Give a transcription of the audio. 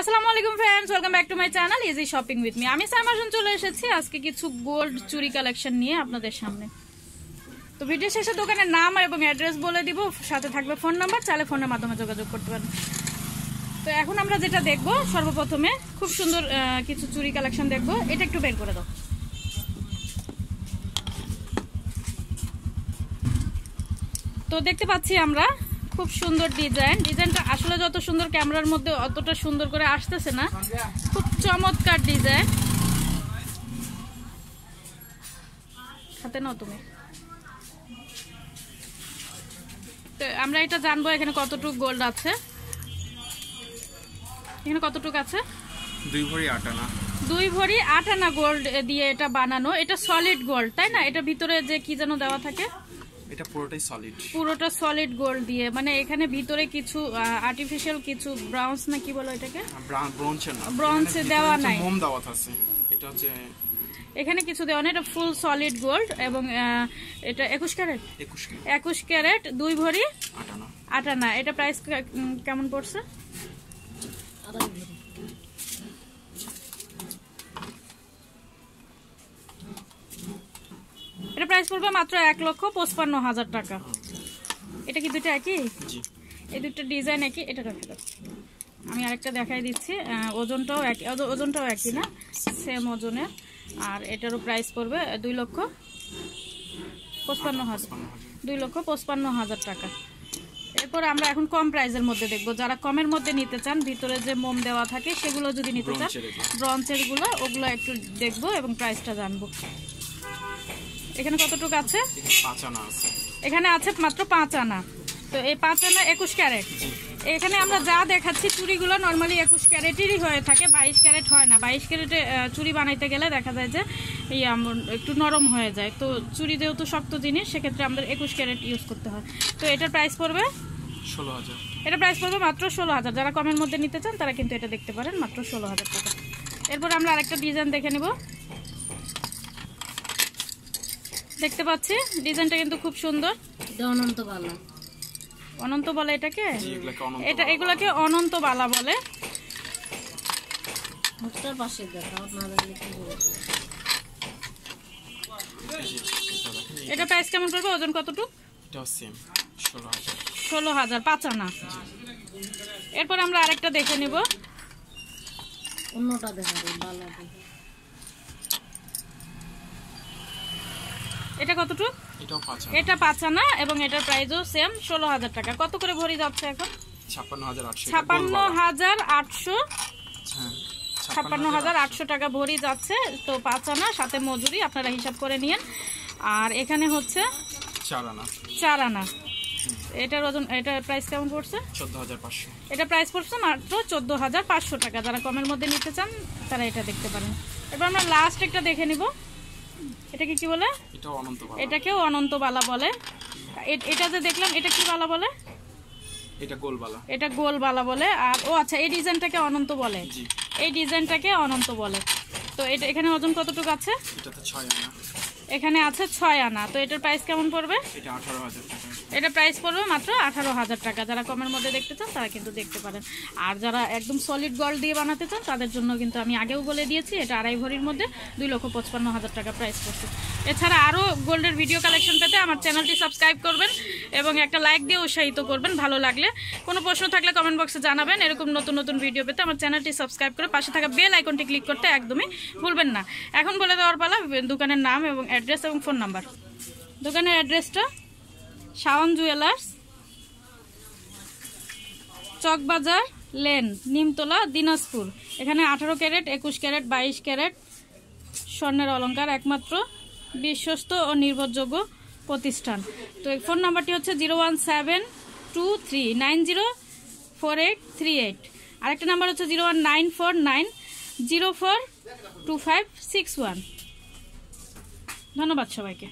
আসসালামু আলাইকুম friends welcome back to my channel easy shopping with me আমি সাইমাজন চলে এসেছি আজকে কিছু গোল্ড চুরি কালেকশন নিয়ে আপনাদের সামনে তো ভিডিও শেষে দোকানের নাম এবং অ্যাড্রেস বলে দিব সাথে থাকবে ফোন নাম্বার চাইলে ফোনের মাধ্যমে যোগাযোগ করতে পারেন তো এখন আমরা যেটা দেখব সর্বপ্রথমে খুব সুন্দর কিছু চুরি কালেকশন দেখব এটা একটু বের করে দাও তো দেখতে পাচ্ছি আমরা খুব সুন্দর ডিজাইন ডিজাইনটা আসলে যত সুন্দর ক্যামেরার মধ্যে অতটা সুন্দর করে আসতেছে না খুব চমৎকার ডিজাইন হাতে নাও তুমি তো আমরা এটা জানবো এখানে কতটুকু গোল্ড আছে এখানে কতটুকু আছে দুই ভরি আটানা দুই ভরি আটানা গোল্ড দিয়ে এটা বানানো এটা সলিড গোল্ড তাই না এটা ভিতরে যে কি যেন দেওয়া থাকে এটা পুরোটাই সলিড পুরোটা সলিড গোল্ড দিয়ে মানে এখানে ভিতরে কিছু আর্টিফিশিয়াল কিছু ব্রাউন্স না কি বলো এটাকে ব্রোঞ্জের না দেওয়া নাই মোম দেওয়া আছে এটা হচ্ছে এখানে কিছু দেওয়া নাই এটা ফুল সলিড গোল্ড এবং এটা একুশ ক্যারেট একুশ ক্যারেট দুই ভরি আটানা আটানা এটা প্রাইস কেমন পড়ছে প্রাইস পড়বে মাত্র এক লক্ষ পঁচপান্ন হাজার টাকা এটা কি দুটো একই এই দুটো ডিজাইন একই এটা রাখা আমি আরেকটা দেখাই দিচ্ছি ওজনটাও একই ওজনটাও একই না সেম ওজনের আর এটারও প্রাইস পড়বে দুই লক্ষ পঁচপান্ন হাজার দুই লক্ষ পঁচপান্ন হাজার টাকা এরপর আমরা এখন কম প্রাইজের মধ্যে দেখব যারা কমের মধ্যে নিতে চান ভিতরে যে মোম দেওয়া থাকে সেগুলো যদি নিতে চান ব্রঞ্চেরগুলো ওগুলো একটু দেখব এবং প্রাইসটা জানবো এখানে কতটুকু আছে এখানে আছে মাত্র পাঁচ আনা তো এই পাঁচ আনা একুশ ক্যারেট এখানে আমরা যা দেখাচ্ছি চুড়িগুলো নর্মালি একুশ ক্যারেটেরই হয়ে থাকে বাইশ ক্যারেট হয় না বাইশ ক্যারেটে চুড়ি বানাইতে গেলে দেখা যায় যে এই একটু নরম হয়ে যায় তো চুরি যেহেতু শক্ত জিনিস সেক্ষেত্রে আমাদের একুশ ক্যারেট ইউজ করতে হয় তো এটার প্রাইস পড়বে ষোলো হাজার এটা প্রাইস পড়বে মাত্র ষোলো হাজার যারা কমের মধ্যে নিতে চান তারা কিন্তু এটা দেখতে পারেন মাত্র ষোলো হাজার টাকা এরপর আমরা আরেকটা ডিজাইন দেখে নেবো দেখতে পাচ্ছি ডিজাইনটা কিন্তু খুব সুন্দর অনন্ত বালা অনন্ত বালা এটাকে এটা এগুলাকে অনন্ত বালা বলে এটা প্রাইস কেমন পড়বে ওজন কতটুকু ষোলো হাজার পাঁচ আনা এরপর আমরা আরেকটা দেখে নিব অন্যটা দেখা এটা কতটুক এটা পাঁচ আনা এবং এটার প্রাইসও সেম ষোলো হাজার টাকা কত করে ভরি যাচ্ছে এখন ছাপান্ন হাজার আটশো হ্যাঁ, ছাপ্পান্ন হাজার আটশো টাকা ভরি যাচ্ছে তো পাঁচ আনা সাথে মজুরি আপনারা হিসাব করে নিন আর এখানে হচ্ছে চার আনা চার আনা এটার ওজন এটা প্রাইস কেমন পড়ছে এটা প্রাইস পড়ছে মাত্র চোদ্দ হাজার পাঁচশো টাকা যারা কমের মধ্যে নিতে চান তারা এটা দেখতে পারেন এবার আমরা লাস্ট একটা দেখে নিব এটাকে কি বলে এটাকেও অনন্তবালা বলে এটা যে দেখলাম এটা কি বালা বলে এটা গোলবালা এটা গোলবালা বলে আর ও আচ্ছা এই ডিজাইনটাকে অনন্ত বলে এই ডিজাইনটাকে অনন্ত বলে তো এটা এখানে ওজন কতটুকু আছে এটা তো 6 আনা এখানে আছে ছয় আনা তো এটার প্রাইস কেমন পড়বে এটা প্রাইস পড়বে মাত্র আঠারো হাজার টাকা যারা কমের মধ্যে দেখতে চান তারা কিন্তু দেখতে পারেন আর যারা একদম সলিড গল দিয়ে বানাতে চান তাদের জন্য কিন্তু আমি আগেও বলে দিয়েছি এটা আড়াই ভরির মধ্যে দুই লক্ষ পঁচপান্ন হাজার টাকা প্রাইস পড়ছে এছাড়া আরও গোল্ডের ভিডিও কালেকশন পেতে আমার চ্যানেলটি সাবস্ক্রাইব করবেন এবং একটা লাইক দিয়ে উৎসাহিত করবেন ভালো লাগলে কোনো প্রশ্ন থাকলে কমেন্ট বক্সে জানাবেন এরকম নতুন নতুন ভিডিও পেতে আমার চ্যানেলটি সাবস্ক্রাইব করে পাশে থাকা বেল আইকনটি ক্লিক করতে একদমই ভুলবেন না এখন বলে দেওয়ার পালা দোকানের নাম এবং অ্যাড্রেস এবং ফোন নাম্বার দোকানের অ্যাড্রেসটা শাওন জুয়েলার্স চকবাজার লেন নিমতলা দিনাজপুর এখানে আঠারো ক্যারেট একুশ ক্যারেট বাইশ ক্যারেট স্বর্ণের অলঙ্কার একমাত্র বিশ্বস্ত ও নির্ভরযোগ্য প্রতিষ্ঠান তো এই ফোন নাম্বারটি হচ্ছে zero one seven two three nine zero four eight three eight আরেকটা নাম্বার হচ্ছে zero one nine four nine zero four two five six one ধন্যবাদ সবাইকে